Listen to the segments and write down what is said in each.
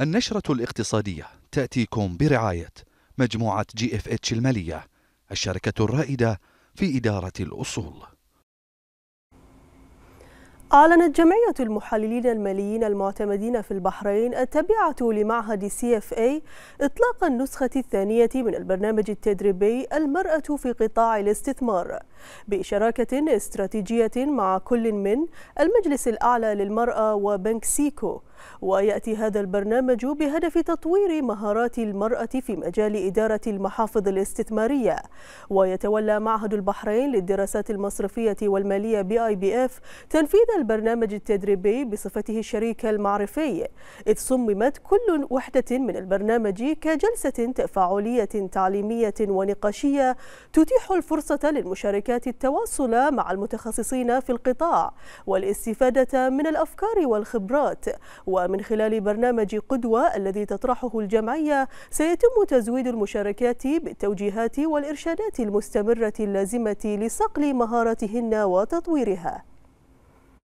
النشرة الاقتصادية تأتيكم برعاية مجموعة جي اف اتش المالية الشركة الرائدة في إدارة الأصول أعلنت جمعية المحللين الماليين المعتمدين في البحرين التابعة لمعهد سي اف اي إطلاق النسخة الثانية من البرنامج التدريبي المرأة في قطاع الاستثمار بشراكة استراتيجية مع كل من المجلس الأعلى للمرأة وبنك سيكو ويأتي هذا البرنامج بهدف تطوير مهارات المرأة في مجال إدارة المحافظ الاستثمارية ويتولى معهد البحرين للدراسات المصرفية والمالية بي آي بي إف تنفيذ البرنامج التدريبي بصفته الشريك المعرفي إذ صممت كل وحدة من البرنامج كجلسة تفاعلية تعليمية ونقاشية تتيح الفرصة للمشاركات التواصل مع المتخصصين في القطاع والاستفادة من الأفكار والخبرات ومن خلال برنامج قدوة الذي تطرحه الجمعية سيتم تزويد المشاركات بالتوجيهات والإرشادات المستمرة اللازمة لصقل مهاراتهن وتطويرها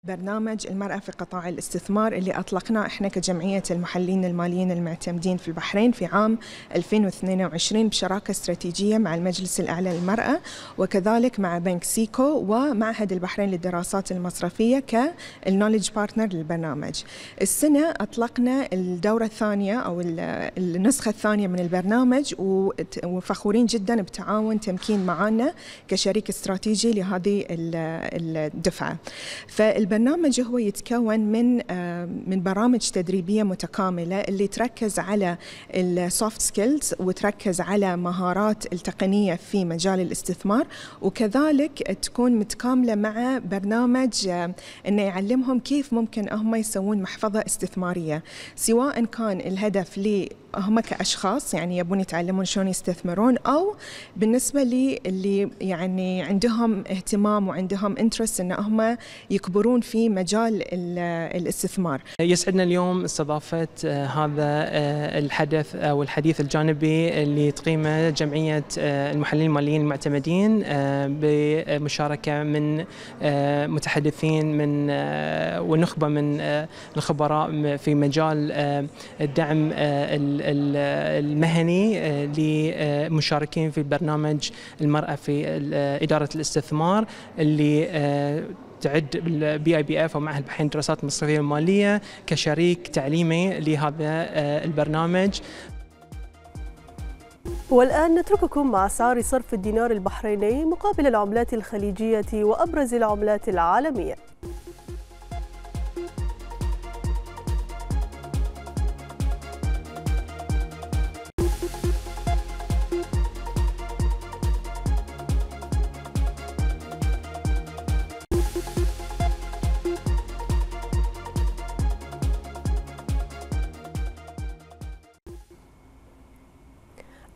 برنامج المرأة في قطاع الاستثمار اللي أطلقناه إحنا كجمعية المحللين الماليين المعتمدين في البحرين في عام 2022 بشراكة استراتيجية مع المجلس الأعلى للمرأة وكذلك مع بنك سيكو ومعهد البحرين للدراسات المصرفية كالنولج بارتنر للبرنامج السنة أطلقنا الدورة الثانية أو النسخة الثانية من البرنامج وفخورين جدا بتعاون تمكين معنا كشريك استراتيجي لهذه الدفعة فال البرنامج هو يتكون من آه، من برامج تدريبيه متكامله اللي تركز على السوفت سكيلز وتركز على مهارات التقنيه في مجال الاستثمار وكذلك تكون متكامله مع برنامج آه، انه يعلمهم كيف ممكن هم يسوون محفظه استثماريه سواء كان الهدف هم كأشخاص يعني يبون يتعلمون شلون يستثمرون أو بالنسبة لي اللي يعني عندهم اهتمام وعندهم انترست إن هم يكبرون في مجال الاستثمار يسعدنا اليوم استضافة آه، هذا آه، الحدث أو الحديث الجانبي اللي تقيمه جمعية آه، المحللين الماليين المعتمدين بمشاركة من متحدثين من ونخبة من الخبراء في مجال الدعم المهني آه، لمشاركين في البرنامج المرأة في آه، إدارة الاستثمار اللي آه، تعد بي اي بي اف او معهد بحرين الدراسات المصرفيه والماليه كشريك تعليمي لهذا البرنامج والآن نترككم مع سعر صرف الدينار البحريني مقابل العملات الخليجية وأبرز العملات العالمية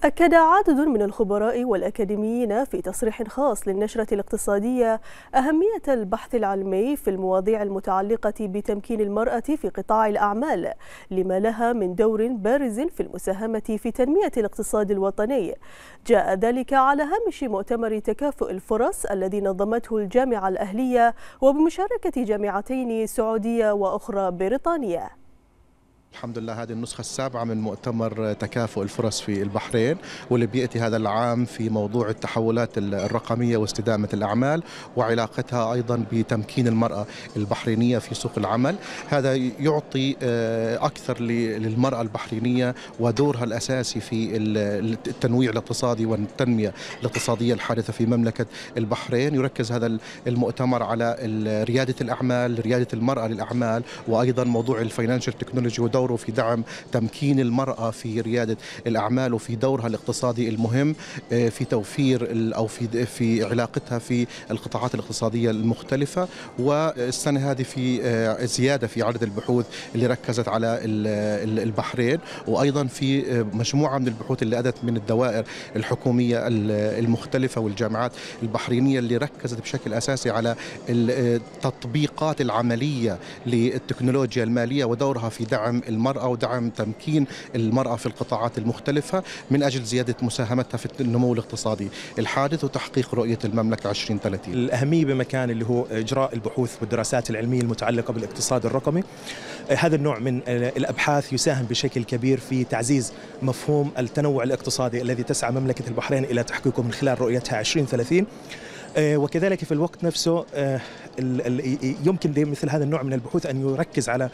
أكد عدد من الخبراء والأكاديميين في تصريح خاص للنشرة الاقتصادية أهمية البحث العلمي في المواضيع المتعلقة بتمكين المرأة في قطاع الأعمال لما لها من دور بارز في المساهمة في تنمية الاقتصاد الوطني جاء ذلك على هامش مؤتمر تكافؤ الفرص الذي نظمته الجامعة الأهلية وبمشاركة جامعتين سعودية وأخرى بريطانية الحمد لله هذه النسخة السابعة من مؤتمر تكافؤ الفرص في البحرين واللي بيأتي هذا العام في موضوع التحولات الرقمية واستدامة الأعمال وعلاقتها أيضا بتمكين المرأة البحرينية في سوق العمل هذا يعطي آه، أكثر للمرأة البحرينية ودورها الأساسي في التنويع الاقتصادي والتنمية الاقتصادية الحادثة في مملكة البحرين يركز هذا المؤتمر على ريادة الأعمال ريادة المرأة للأعمال وأيضا موضوع الفاينانشال تكنولوجي ودور دوره في دعم تمكين المرأة في ريادة الأعمال وفي دورها الاقتصادي المهم آه، في توفير أو في في علاقتها في القطاعات الاقتصادية المختلفة والسنة هذه في آه، زيادة في عدد البحوث اللي ركزت على البحرين وأيضا في آه، مجموعة من البحوث اللي أتت من الدوائر الحكومية المختلفة والجامعات البحرينية اللي ركزت بشكل أساسي على التطبيقات العملية للتكنولوجيا المالية ودورها في دعم المرأة ودعم تمكين المرأة في القطاعات المختلفة من أجل زيادة مساهمتها في النمو الاقتصادي الحادث وتحقيق رؤية المملكة 2030 الأهمية بمكان اللي هو إجراء البحوث والدراسات العلمية المتعلقة بالاقتصاد الرقمي آه، هذا النوع من آه، الأبحاث يساهم بشكل كبير في تعزيز مفهوم التنوع الاقتصادي الذي تسعى مملكة البحرين إلى تحقيقه من خلال رؤيتها 2030 آه، وكذلك في الوقت نفسه آه، يمكن لمثل هذا النوع من البحوث ان يركز على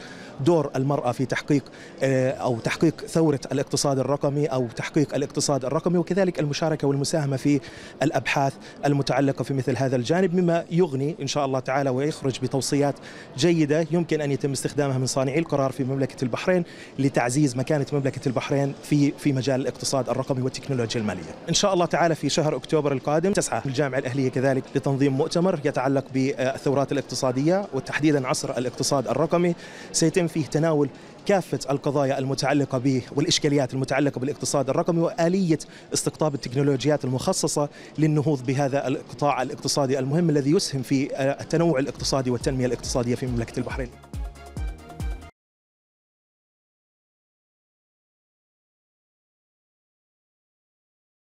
دور المراه في تحقيق آه، او تحقيق ثوره الاقتصاد الرقمي او تحقيق الاقتصاد الرقمي وكذلك المشاركه والمساهمه في الابحاث المتعلقه في مثل هذا الجانب مما يغني ان شاء الله تعالى ويخرج بتوصيات جيده يمكن ان يتم استخدامها من صانعي القرار في مملكه البحرين لتعزيز مكانه مملكه البحرين في في مجال الاقتصاد الرقمي والتكنولوجيا الماليه. ان شاء الله تعالى في شهر اكتوبر القادم تسعى الجامعه الاهليه كذلك كذلك لتنظيم مؤتمر يتعلق بالثورات الاقتصادية وتحديدا عصر الاقتصاد الرقمي سيتم فيه تناول كافة القضايا المتعلقة به والإشكاليات المتعلقة بالاقتصاد الرقمي وآلية استقطاب التكنولوجيات المخصصة للنهوض بهذا القطاع الاقتصادي المهم الذي يسهم في التنوع الاقتصادي والتنمية الاقتصادية في مملكة البحرين